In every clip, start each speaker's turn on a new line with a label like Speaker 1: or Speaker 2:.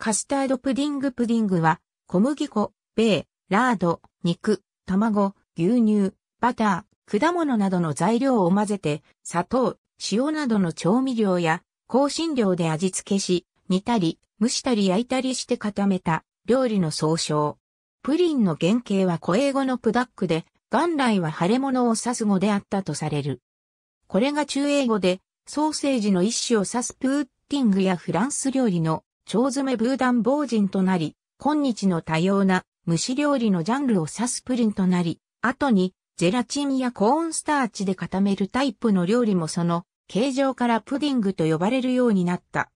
Speaker 1: カスタードプディングプディングは、小麦粉、米、ラード、肉、卵、牛乳、バター、果物などの材料を混ぜて、砂糖、塩などの調味料や、香辛料で味付けし、煮たり、蒸したり焼いたりして固めた、料理の総称。プリンの原型は小英語のプダックで、元来は腫れ物を指す語であったとされる。これが中英語で、ソーセージの一種を指すプーティングやフランス料理の蝶詰ブーダン防人となり、今日の多様な蒸し料理のジャンルを指すプリンとなり、後にゼラチンやコーンスターチで固めるタイプの料理もその形状からプディングと呼ばれるようになった。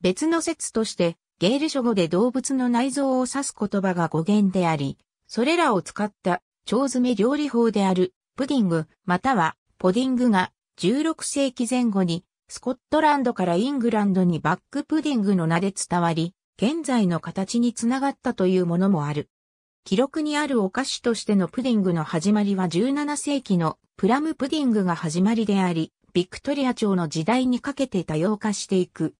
Speaker 1: 別の説として、ゲール書語で動物の内臓を指す言葉が語源であり、それらを使った蝶詰め料理法であるプディングまたはポディングが16世紀前後にスコットランドからイングランドにバックプディングの名で伝わり、現在の形につながったというものもある。記録にあるお菓子としてのプディングの始まりは17世紀のプラムプディングが始まりであり、ビクトリア朝の時代にかけて多様化していく。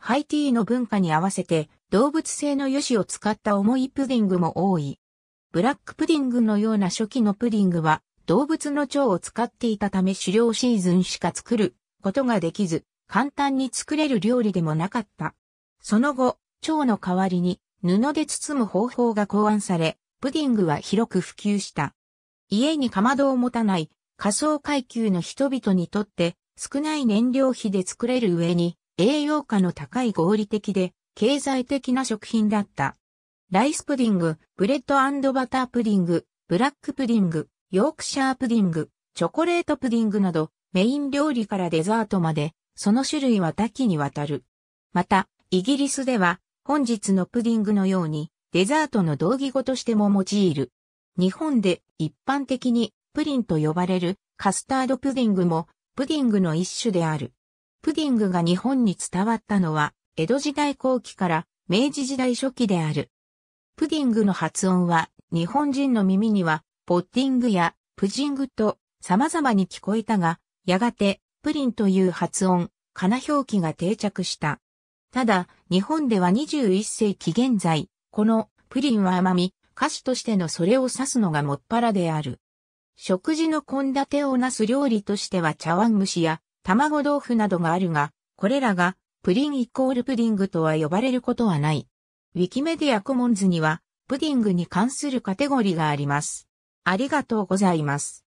Speaker 1: ハイティーの文化に合わせて動物性の油脂を使った重いプディングも多い。ブラックプディングのような初期のプディングは動物の腸を使っていたため狩猟シーズンしか作ることができず、簡単に作れる料理でもなかった。その後、蝶の代わりに布で包む方法が考案され、プディングは広く普及した。家にかまどを持たない仮想階級の人々にとって少ない燃料費で作れる上に栄養価の高い合理的で経済的な食品だった。ライスプディング、ブレッドバタープディング、ブラックプディング、ヨークシャープディング、チョコレートプディングなどメイン料理からデザートまで、その種類は多岐にわたる。また、イギリスでは、本日のプディングのように、デザートの同義語としても用いる。日本で一般的にプリンと呼ばれるカスタードプディングもプディングの一種である。プディングが日本に伝わったのは江戸時代後期から明治時代初期である。プディングの発音は日本人の耳にはポッティングやプジングと様々に聞こえたがやがて、プリンという発音、かな表記が定着した。ただ、日本では21世紀現在、このプリンは甘み、菓子としてのそれを指すのがもっぱらである。食事の献立をなす料理としては茶碗蒸しや卵豆腐などがあるが、これらがプリンイコールプディングとは呼ばれることはない。ウィキメディアコモンズには、プディングに関するカテゴリーがあります。ありがとうございます。